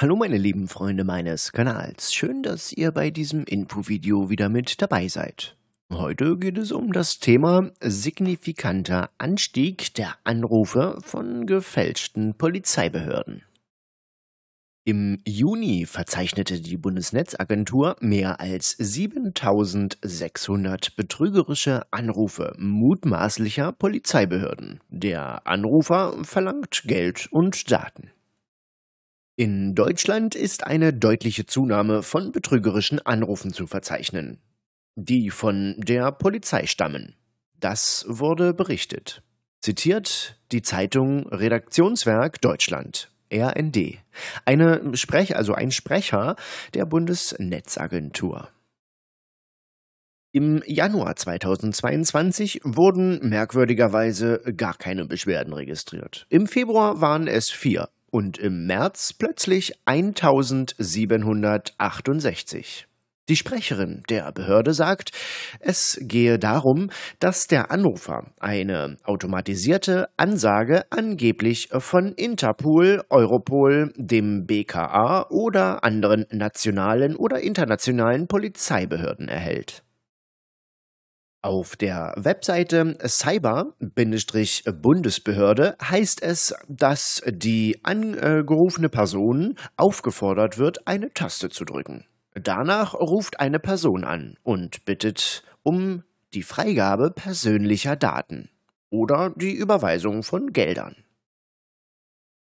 Hallo meine lieben Freunde meines Kanals, schön, dass ihr bei diesem Infovideo wieder mit dabei seid. Heute geht es um das Thema signifikanter Anstieg der Anrufe von gefälschten Polizeibehörden. Im Juni verzeichnete die Bundesnetzagentur mehr als 7600 betrügerische Anrufe mutmaßlicher Polizeibehörden. Der Anrufer verlangt Geld und Daten. In Deutschland ist eine deutliche Zunahme von betrügerischen Anrufen zu verzeichnen, die von der Polizei stammen. Das wurde berichtet. Zitiert die Zeitung Redaktionswerk Deutschland. RND, eine Sprech, also ein Sprecher der Bundesnetzagentur. Im Januar 2022 wurden merkwürdigerweise gar keine Beschwerden registriert. Im Februar waren es vier, und im März plötzlich 1768. Die Sprecherin der Behörde sagt, es gehe darum, dass der Anrufer eine automatisierte Ansage angeblich von Interpol, Europol, dem BKA oder anderen nationalen oder internationalen Polizeibehörden erhält. Auf der Webseite Cyber-Bundesbehörde heißt es, dass die angerufene Person aufgefordert wird, eine Taste zu drücken. Danach ruft eine Person an und bittet um die Freigabe persönlicher Daten oder die Überweisung von Geldern.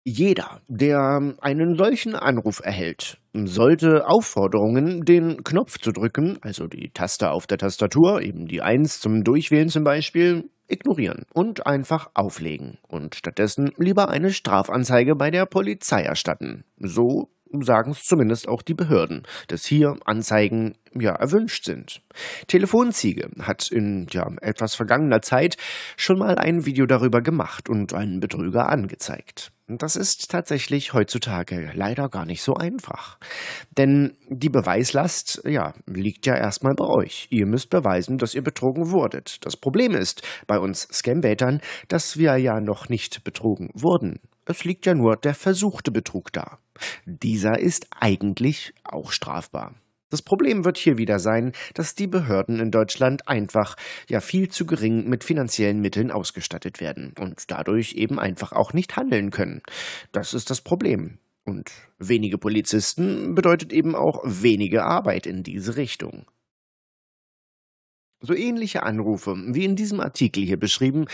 Jeder, der einen solchen Anruf erhält, sollte Aufforderungen, den Knopf zu drücken, also die Taste auf der Tastatur, eben die 1 zum Durchwählen zum Beispiel, ignorieren und einfach auflegen und stattdessen lieber eine Strafanzeige bei der Polizei erstatten. So sagen es zumindest auch die Behörden, dass hier Anzeigen ja erwünscht sind. Telefonziege hat in ja, etwas vergangener Zeit schon mal ein Video darüber gemacht und einen Betrüger angezeigt. Das ist tatsächlich heutzutage leider gar nicht so einfach. Denn die Beweislast, ja, liegt ja erstmal bei euch. Ihr müsst beweisen, dass ihr betrogen wurdet. Das Problem ist bei uns Scambaitern, dass wir ja noch nicht betrogen wurden. Es liegt ja nur der versuchte Betrug da. Dieser ist eigentlich auch strafbar. Das Problem wird hier wieder sein, dass die Behörden in Deutschland einfach ja viel zu gering mit finanziellen Mitteln ausgestattet werden und dadurch eben einfach auch nicht handeln können. Das ist das Problem. Und wenige Polizisten bedeutet eben auch wenige Arbeit in diese Richtung. So ähnliche Anrufe wie in diesem Artikel hier beschrieben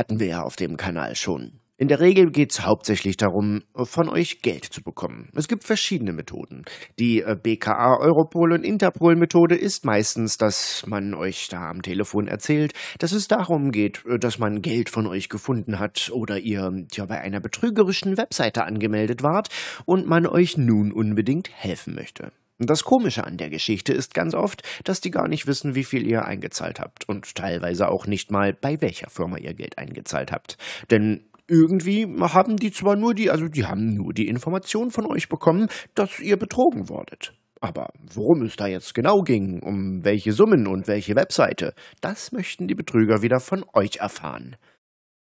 hatten wir ja auf dem Kanal schon. In der Regel geht es hauptsächlich darum, von euch Geld zu bekommen. Es gibt verschiedene Methoden. Die äh, BKA Europol und Interpol Methode ist meistens, dass man euch da am Telefon erzählt, dass es darum geht, äh, dass man Geld von euch gefunden hat oder ihr ja bei einer betrügerischen Webseite angemeldet wart und man euch nun unbedingt helfen möchte. Das Komische an der Geschichte ist ganz oft, dass die gar nicht wissen, wie viel ihr eingezahlt habt und teilweise auch nicht mal, bei welcher Firma ihr Geld eingezahlt habt. Denn irgendwie haben die zwar nur die, also die haben nur die Information von euch bekommen, dass ihr betrogen wurdet. Aber worum es da jetzt genau ging, um welche Summen und welche Webseite, das möchten die Betrüger wieder von euch erfahren.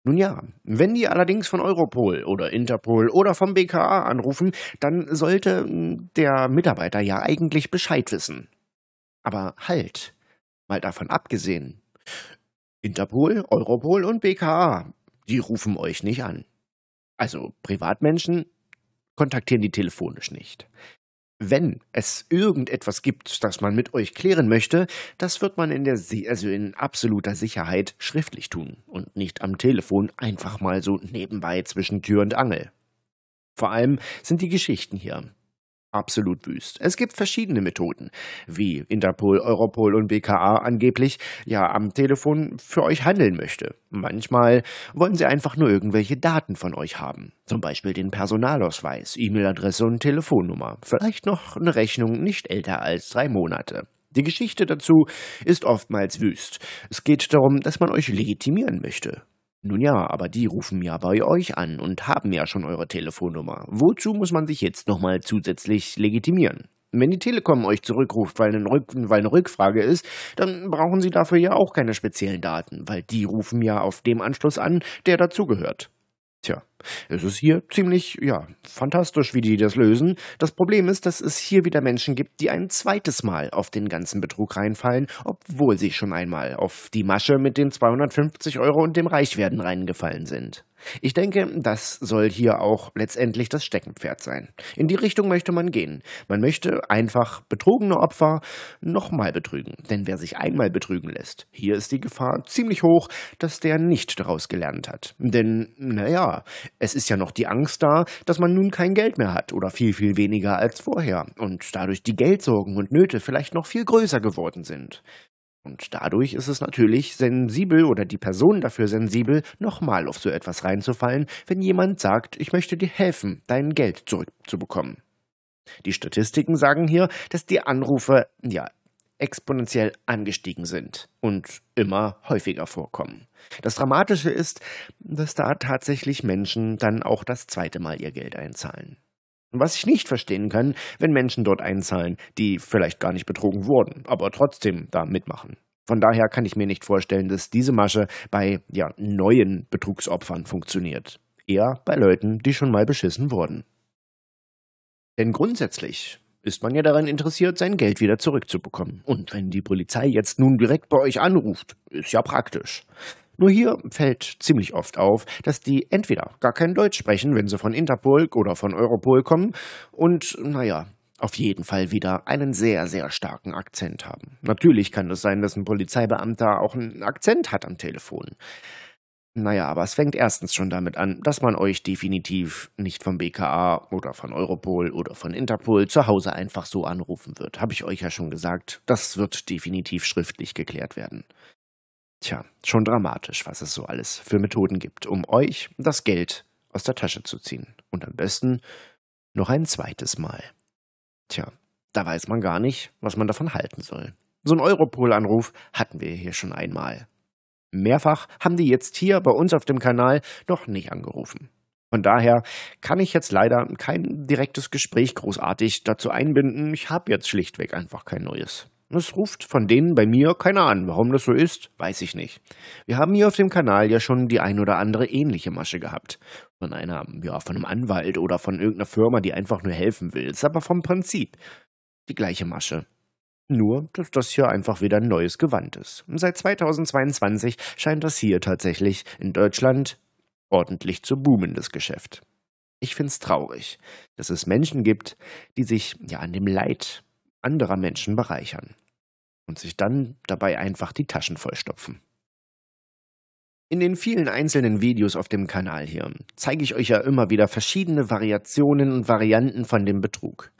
Nun ja, wenn die allerdings von Europol oder Interpol oder vom BKA anrufen, dann sollte hm, der Mitarbeiter ja eigentlich Bescheid wissen. Aber halt, mal davon abgesehen. Interpol, Europol und BKA die rufen euch nicht an. Also Privatmenschen kontaktieren die telefonisch nicht. Wenn es irgendetwas gibt, das man mit euch klären möchte, das wird man in der also in absoluter Sicherheit schriftlich tun und nicht am Telefon einfach mal so nebenbei zwischen Tür und Angel. Vor allem sind die Geschichten hier absolut wüst. Es gibt verschiedene Methoden, wie Interpol, Europol und BKA angeblich ja am Telefon für euch handeln möchte. Manchmal wollen sie einfach nur irgendwelche Daten von euch haben, zum Beispiel den Personalausweis, E-Mail-Adresse und Telefonnummer, vielleicht noch eine Rechnung nicht älter als drei Monate. Die Geschichte dazu ist oftmals wüst. Es geht darum, dass man euch legitimieren möchte. Nun ja, aber die rufen ja bei euch an und haben ja schon eure Telefonnummer. Wozu muss man sich jetzt nochmal zusätzlich legitimieren? Wenn die Telekom euch zurückruft, weil eine, weil eine, Rückfrage ist, dann brauchen sie dafür ja auch keine speziellen Daten, weil die rufen ja auf dem Anschluss an, der dazugehört. Tja, es ist hier ziemlich, ja, fantastisch, wie die das lösen. Das Problem ist, dass es hier wieder Menschen gibt, die ein zweites Mal auf den ganzen Betrug reinfallen, obwohl sie schon einmal auf die Masche mit den 250 Euro und dem Reichwerden reingefallen sind. Ich denke, das soll hier auch letztendlich das Steckenpferd sein. In die Richtung möchte man gehen. Man möchte einfach betrogene Opfer nochmal betrügen. Denn wer sich einmal betrügen lässt, hier ist die Gefahr ziemlich hoch, dass der nicht daraus gelernt hat. Denn, naja, es ist ja noch die Angst da, dass man nun kein Geld mehr hat oder viel, viel weniger als vorher und dadurch die Geldsorgen und Nöte vielleicht noch viel größer geworden sind. Und dadurch ist es natürlich sensibel oder die Person dafür sensibel, nochmal auf so etwas reinzufallen, wenn jemand sagt, ich möchte dir helfen, dein Geld zurückzubekommen. Die Statistiken sagen hier, dass die Anrufe ja exponentiell angestiegen sind und immer häufiger vorkommen. Das Dramatische ist, dass da tatsächlich Menschen dann auch das zweite Mal ihr Geld einzahlen. Was ich nicht verstehen kann, wenn Menschen dort einzahlen, die vielleicht gar nicht betrogen wurden, aber trotzdem da mitmachen. Von daher kann ich mir nicht vorstellen, dass diese Masche bei ja, neuen Betrugsopfern funktioniert. Eher bei Leuten, die schon mal beschissen wurden. Denn grundsätzlich ist man ja daran interessiert, sein Geld wieder zurückzubekommen. Und wenn die Polizei jetzt nun direkt bei euch anruft, ist ja praktisch. Nur hier fällt ziemlich oft auf, dass die entweder gar kein Deutsch sprechen, wenn sie von Interpol oder von Europol kommen, und naja, auf jeden Fall wieder einen sehr, sehr starken Akzent haben. Natürlich kann es sein, dass ein Polizeibeamter auch einen Akzent hat am Telefon. Naja, aber es fängt erstens schon damit an, dass man euch definitiv nicht vom BKA oder von Europol oder von Interpol zu Hause einfach so anrufen wird. Habe ich euch ja schon gesagt, das wird definitiv schriftlich geklärt werden. Tja, schon dramatisch, was es so alles für Methoden gibt, um euch das Geld aus der Tasche zu ziehen. Und am besten noch ein zweites Mal. Tja, da weiß man gar nicht, was man davon halten soll. So einen Europol-Anruf hatten wir hier schon einmal. Mehrfach haben die jetzt hier bei uns auf dem Kanal noch nicht angerufen. Von daher kann ich jetzt leider kein direktes Gespräch großartig dazu einbinden. Ich habe jetzt schlichtweg einfach kein neues. Es ruft von denen bei mir keiner an. Warum das so ist, weiß ich nicht. Wir haben hier auf dem Kanal ja schon die ein oder andere ähnliche Masche gehabt. Von einer, ja, von einem Anwalt oder von irgendeiner Firma, die einfach nur helfen will. Ist aber vom Prinzip die gleiche Masche. Nur, dass das hier einfach wieder ein neues Gewand ist. Und seit 2022 scheint das hier tatsächlich in Deutschland ordentlich zu boomen, das Geschäft. Ich find's traurig, dass es Menschen gibt, die sich ja an dem Leid anderer Menschen bereichern und sich dann dabei einfach die Taschen vollstopfen. In den vielen einzelnen Videos auf dem Kanal hier zeige ich euch ja immer wieder verschiedene Variationen und Varianten von dem Betrug.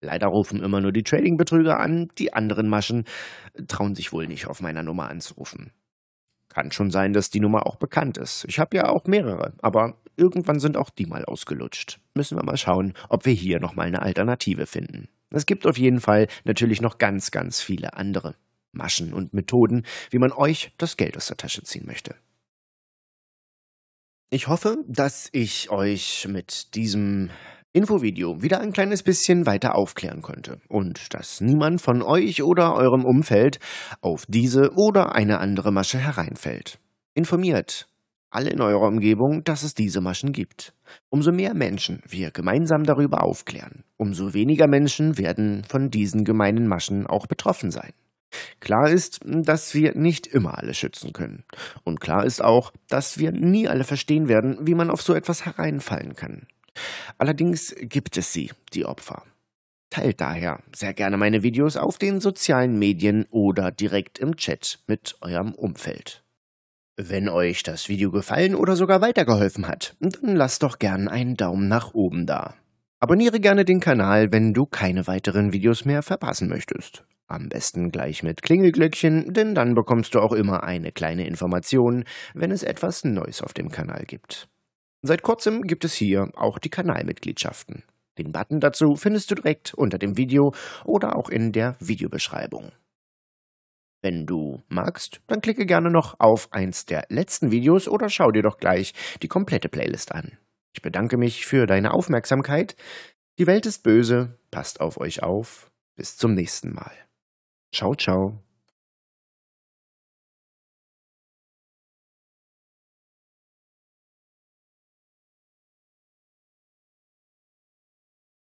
Leider rufen immer nur die Trading-Betrüger an, die anderen Maschen trauen sich wohl nicht auf meiner Nummer anzurufen. Kann schon sein, dass die Nummer auch bekannt ist. Ich habe ja auch mehrere, aber irgendwann sind auch die mal ausgelutscht. Müssen wir mal schauen, ob wir hier nochmal eine Alternative finden. Es gibt auf jeden Fall natürlich noch ganz, ganz viele andere Maschen und Methoden, wie man euch das Geld aus der Tasche ziehen möchte. Ich hoffe, dass ich euch mit diesem Infovideo wieder ein kleines bisschen weiter aufklären konnte und dass niemand von euch oder eurem Umfeld auf diese oder eine andere Masche hereinfällt. Informiert alle in eurer Umgebung, dass es diese Maschen gibt. Umso mehr Menschen wir gemeinsam darüber aufklären, umso weniger Menschen werden von diesen gemeinen Maschen auch betroffen sein. Klar ist, dass wir nicht immer alle schützen können. Und klar ist auch, dass wir nie alle verstehen werden, wie man auf so etwas hereinfallen kann. Allerdings gibt es sie, die Opfer. Teilt daher sehr gerne meine Videos auf den sozialen Medien oder direkt im Chat mit eurem Umfeld. Wenn euch das Video gefallen oder sogar weitergeholfen hat, dann lasst doch gern einen Daumen nach oben da. Abonniere gerne den Kanal, wenn du keine weiteren Videos mehr verpassen möchtest. Am besten gleich mit Klingelglöckchen, denn dann bekommst du auch immer eine kleine Information, wenn es etwas Neues auf dem Kanal gibt. Seit kurzem gibt es hier auch die Kanalmitgliedschaften. Den Button dazu findest du direkt unter dem Video oder auch in der Videobeschreibung. Wenn du magst, dann klicke gerne noch auf eins der letzten Videos oder schau dir doch gleich die komplette Playlist an. Ich bedanke mich für deine Aufmerksamkeit. Die Welt ist böse, passt auf euch auf. Bis zum nächsten Mal. Ciao, ciao.